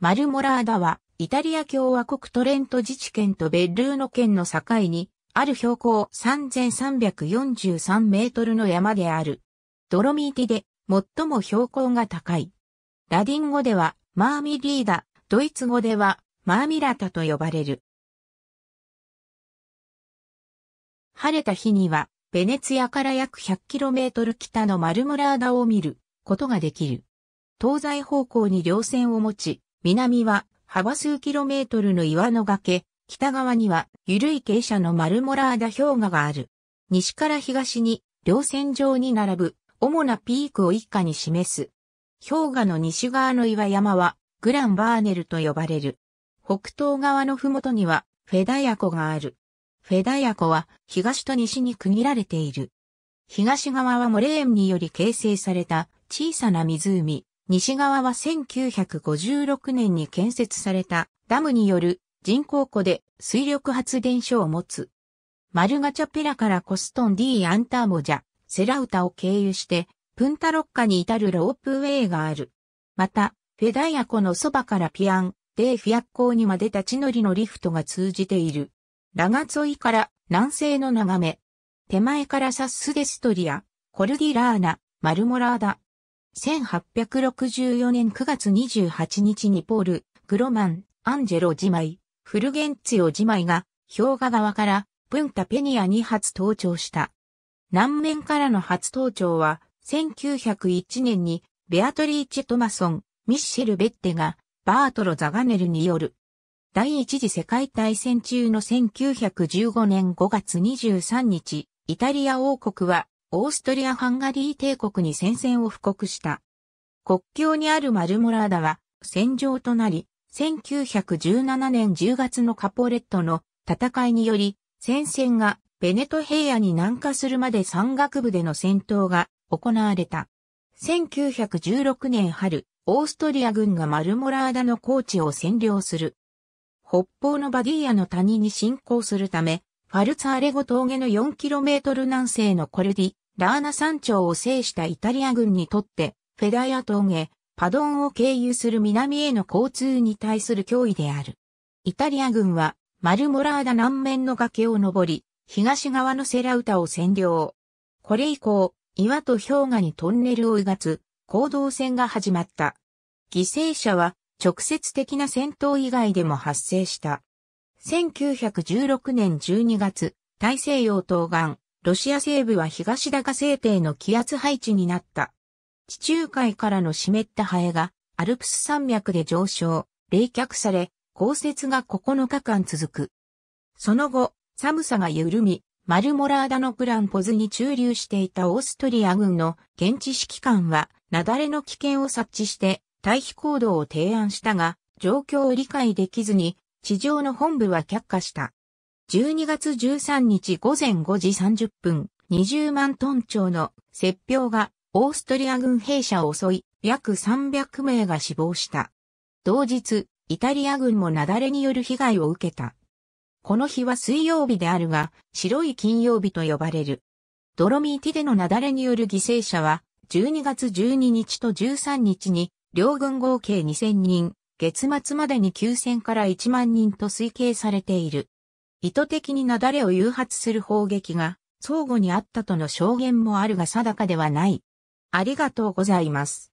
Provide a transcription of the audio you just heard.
マルモラーダは、イタリア共和国トレント自治県とベッルーノ県の境に、ある標高3343メートルの山である。ドロミーティで、最も標高が高い。ラディン語では、マーミリーダ、ドイツ語では、マーミラタと呼ばれる。晴れた日には、ベネツィアから約 100km 北のマルモラーダを見ることができる。東西方向に稜線を持ち、南は幅数キロメートルの岩の崖、北側には緩い傾斜のマルモラーダ氷河がある。西から東に稜線上に並ぶ主なピークを一家に示す。氷河の西側の岩山はグランバーネルと呼ばれる。北東側の麓にはフェダヤ湖がある。フェダヤ湖は東と西に区切られている。東側はモレーンにより形成された小さな湖。西側は1956年に建設されたダムによる人工湖で水力発電所を持つ。マルガチャペラからコストン D アンターモジャ、セラウタを経由して、プンタロッカに至るロープウェイがある。また、フェダイア湖のそばからピアン、デーフィアッ港にまで立ち乗りのリフトが通じている。ラガオイから南西の眺め。手前からサッスデストリア、コルディラーナ、マルモラーダ、1864年9月28日にポール、グロマン、アンジェロ自前、フルゲンツィオ自前が、氷河側から、プンタペニアに初登頂した。南面からの初登頂は、1901年に、ベアトリーチェ・トマソン、ミッシェル・ベッテが、バートロ・ザガネルによる。第一次世界大戦中の1915年5月23日、イタリア王国はオーストリア・ハンガリー帝国に戦線を布告した。国境にあるマルモラーダは戦場となり、1917年10月のカポレットの戦いにより、戦線がベネト平野に南下するまで山岳部での戦闘が行われた。1916年春、オーストリア軍がマルモラーダの高地を占領する。北方のバディアの谷に侵攻するため、ファルツァーレゴ峠の 4km 南西のコルディ、ラーナ山頂を制したイタリア軍にとって、フェダヤ峠、パドンを経由する南への交通に対する脅威である。イタリア軍は、マルモラーダ南面の崖を登り、東側のセラウタを占領。これ以降、岩と氷河にトンネルをうがつ、行動戦が始まった。犠牲者は、直接的な戦闘以外でも発生した。1916年12月、大西洋東岸、ロシア西部は東高西低の気圧配置になった。地中海からの湿ったハエが、アルプス山脈で上昇、冷却され、降雪が9日間続く。その後、寒さが緩み、マルモラーダのプランポズに駐留していたオーストリア軍の現地指揮官は、雪崩の危険を察知して、退避行動を提案したが、状況を理解できずに地上の本部は却下した。12月13日午前5時30分、20万トン超の雪氷がオーストリア軍兵舎を襲い、約300名が死亡した。同日、イタリア軍も雪崩による被害を受けた。この日は水曜日であるが、白い金曜日と呼ばれる。ドロミーティでの雪崩による犠牲者は、12月12日と13日に、両軍合計2000人、月末までに9000から1万人と推計されている。意図的に雪崩を誘発する砲撃が相互にあったとの証言もあるが定かではない。ありがとうございます。